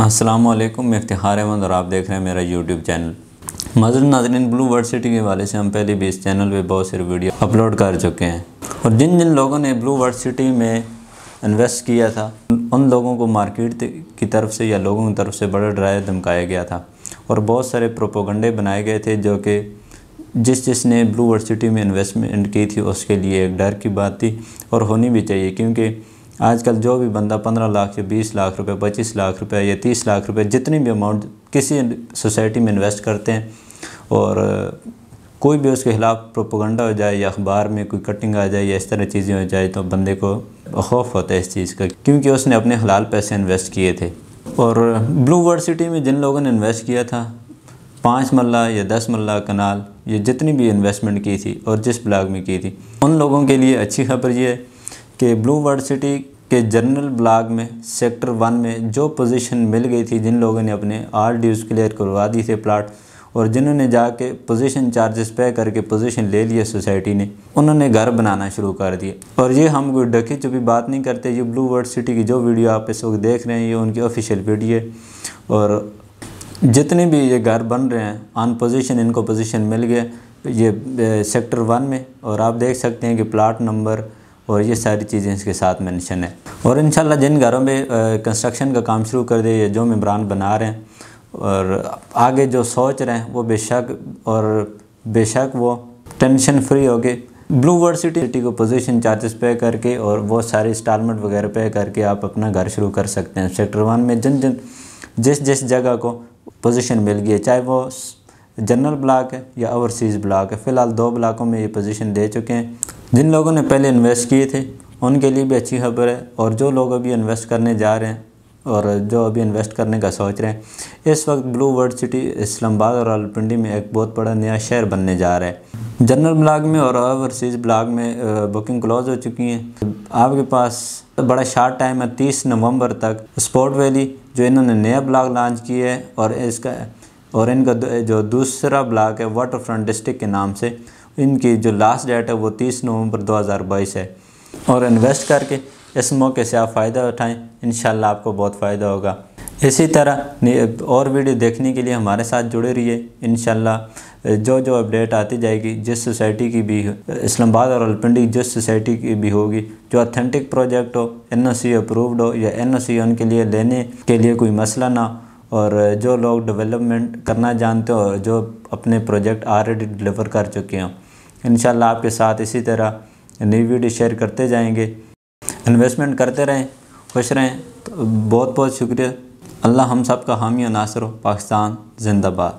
असलम मैं इफ्तार अहमद और आप देख रहे हैं मेरा यूट्यूब चैनल मजर नाजरीन ब्लू वर्ड सिटी के हवाले से हम पहले भी इस चैनल पे बहुत सारे वीडियो अपलोड कर चुके हैं और जिन जिन लोगों ने ब्लू वर्ड सिटी में इन्वेस्ट किया था उन लोगों को मार्केट की तरफ से या लोगों की तरफ से बड़ा डराया धमकाया गया था और बहुत सारे प्रोपोगंडे बनाए गए थे जो कि जिस जिसने ब्लू वर्ड सिटी में इन्वेस्टमेंट की थी उसके लिए एक डर की बात थी और होनी भी चाहिए क्योंकि आजकल जो भी बंदा पंद्रह लाख या बीस लाख रुपए पच्चीस लाख रुपए या तीस लाख रुपए जितनी भी अमाउंट किसी सोसाइटी में इन्वेस्ट करते हैं और कोई भी उसके ख़िलाफ़ प्रोपोगंडा हो जाए या अखबार में कोई कटिंग आ जाए या इस तरह चीज़ें हो जाए तो बंदे को खौफ होता है इस चीज़ का क्योंकि उसने अपने हलाल पैसे इन्वेस्ट किए थे और ब्लू वर्ड सिटी में जिन लोगों ने इन्वेस्ट किया था पाँच मल्ला या दस मल्ला कनाल ये जितनी भी इन्वेस्टमेंट की थी और जिस ब्लॉग में की थी उन लोगों के लिए अच्छी खबर ये है कि ब्लू वर्ड सिटी के जनरल ब्लॉग में सेक्टर वन में जो पोजीशन मिल गई थी जिन लोगों ने अपने आर ड्यूज़ क्लियर करवा दी थे प्लाट और जिन्होंने जाके पोजीशन चार्जेस पे करके पोजीशन ले लिया सोसाइटी ने उन्होंने घर बनाना शुरू कर दिया और ये हम कोई डकी चुपी बात नहीं करते ये ब्लू वर्ड सिटी की जो वीडियो आप इस वक्त देख रहे हैं ये उनकी ऑफिशियल वीडियो है और जितने भी ये घर बन रहे हैं ऑन पोजिशन इनको पोजिशन मिल गया ये सेक्टर वन में और आप देख सकते हैं कि प्लाट नंबर और ये सारी चीज़ें इसके साथ मैंशन है और इन जिन घरों में कंस्ट्रक्शन का काम शुरू कर या जो मम्बरान बना रहे हैं और आगे जो सोच रहे हैं वो बेशक और बेशक वो टेंशन फ्री हो गए ब्लू वर्ड सिटी को पोजीशन चार्जेस पे करके और वो सारे इंस्टॉलमेंट वगैरह पे करके आप अपना घर शुरू कर सकते हैं सेक्टर वन में जिन जिन जिस जिस जगह को पोजीशन मिल गई है चाहे वो जनरल ब्लॉक है या ओवरसीज़ ब्लॉक है फ़िलहाल दो ब्लॉकों में ये पोजीशन दे चुके हैं जिन लोगों ने पहले इन्वेस्ट किए थे उनके लिए भी अच्छी खबर है और जो लोग अभी इन्वेस्ट करने जा रहे हैं और जो अभी इन्वेस्ट करने का सोच रहे हैं इस वक्त ब्लू वर्ल्ड सिटी इस्लामाबाद और अलपिंडी में एक बहुत बड़ा नया शहर बनने जा रहा है जनरल ब्लॉग में और ओवरसीज़ ब्लॉग में बुकिंग क्लोज हो चुकी हैं आपके पास बड़ा शार्ट टाइम है तीस नवंबर तक स्पोर्ट वैली जो इन्होंने नया ब्लॉग लॉन्च किया है और इसका और इनका जो दूसरा ब्लॉग है वाटर फ्रंट डिस्ट्रिक्ट के नाम से इनकी जो लास्ट डेट है वो तीस नवंबर 2022 है और इन्वेस्ट करके इस मौके से आप फ़ायदा उठाएं इन आपको बहुत फ़ायदा होगा इसी तरह और वीडियो देखने के लिए हमारे साथ जुड़े रहिए इन जो जो अपडेट आती जाएगी जिस सोसाइटी की भी इस्लामाबाद और अलपिंडी जिस सोसाइटी की भी होगी जो अथेंटिक प्रोजेक्ट हो एन अप्रूव्ड हो या एन उनके लिए लेने के लिए कोई मसला ना और जो लोग डेवलपमेंट करना जानते हो और जो अपने प्रोजेक्ट ऑलरेडी डिलीवर कर चुके हों इन आपके साथ इसी तरह नई वीडियो शेयर करते जाएंगे इन्वेस्टमेंट करते रहें खुश रहें तो बहुत बहुत शुक्रिया अल्लाह हम सब का हामी नासर हो पाकिस्तान जिंदाबाद